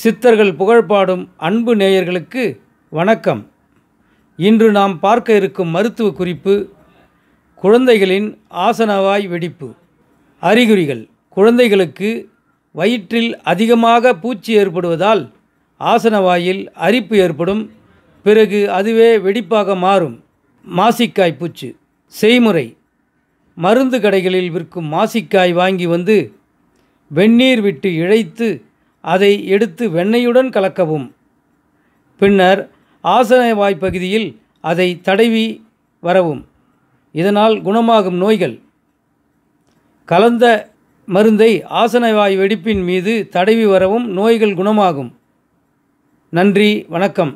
சித்தர்கள் புகழ்பாடும் அன்பு நேயர்களுக்கு வணக்கம் இன்று நாம் பார்க்க இருக்கும் மருத்துவ குறிப்பு குழந்தைகளின் ஆசனவாய் வெடிப்பு அறிகுறிகள் குழந்தைகளுக்கு வயிற்றில் அதிகமாக பூச்சி ஏற்படுவதால் ஆசனவாயில் அரிப்பு ஏற்படும் பிறகு அதுவே வெடிப்பாக மாறும் மாசிக்காய் பூச்சு செய்முறை மருந்து கடைகளில் விற்கும் மாசிக்காய் வாங்கி வந்து வெந்நீர் விட்டு இழைத்து அதை எடுத்து வெண்ணெயுடன் கலக்கவும் பின்னர் ஆசன வாய்ப்பகுதியில் அதை தடவி வரவும் இதனால் குணமாகும் நோய்கள் கலந்த மருந்தை ஆசனவாய் வெடிப்பின் மீது தடவி வரவும் நோய்கள் குணமாகும் நன்றி வணக்கம்